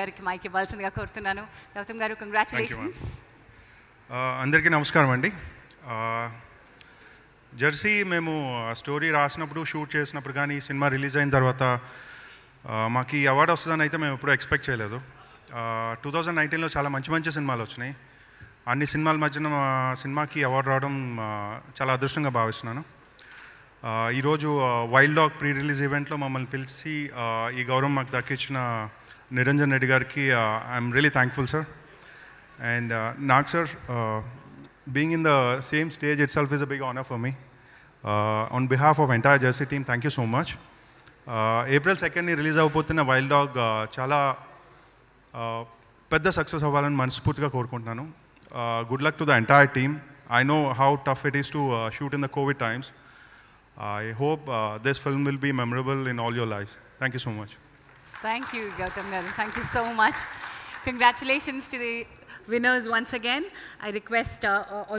గారికి మైక్ ఇవ్వాల్సిందిగా కోరుతున్నాను గౌతమ్ గారు కంగ్రాచులేషన్స్ అందరికీ నమస్కారం అండి జెర్సీ మేము స్టోరీ రాసినప్పుడు షూట్ చేసినప్పుడు కానీ సినిమా రిలీజ్ అయిన తర్వాత మాకు ఈ అవార్డు వస్తుందని అయితే మేము ఎప్పుడూ ఎక్స్పెక్ట్ చేయలేదు టూ థౌజండ్ నైన్టీన్లో చాలా మంచి మంచి సినిమాలు వచ్చినాయి అన్ని సినిమాల మధ్యన సినిమాకి అవార్డు రావడం చాలా అదృష్టంగా భావిస్తున్నాను ఈరోజు వైల్డ్ డాగ్ ప్రీ రిలీజ్ ఈవెంట్లో మమ్మల్ని పిలిచి ఈ గౌరవం మాకు దక్కించిన నిరంజన్ రెడ్డి గారికి I'm really thankful sir and నాకు sir being in the same stage itself is a big honour for me on behalf of entire Jersey team thank you so much April సెకండ్ని release అవబోతున్న wild dog చాలా పెద్ద success అవ్వాలని మనస్ఫూర్తిగా కోరుకుంటున్నాను good luck to the entire team I know how tough it is to shoot in the covid times I hope uh, this film will be memorable in all your lives. Thank you so much. Thank you, Gautam Garu. Thank you so much. Congratulations to the winners once again. I request uh, all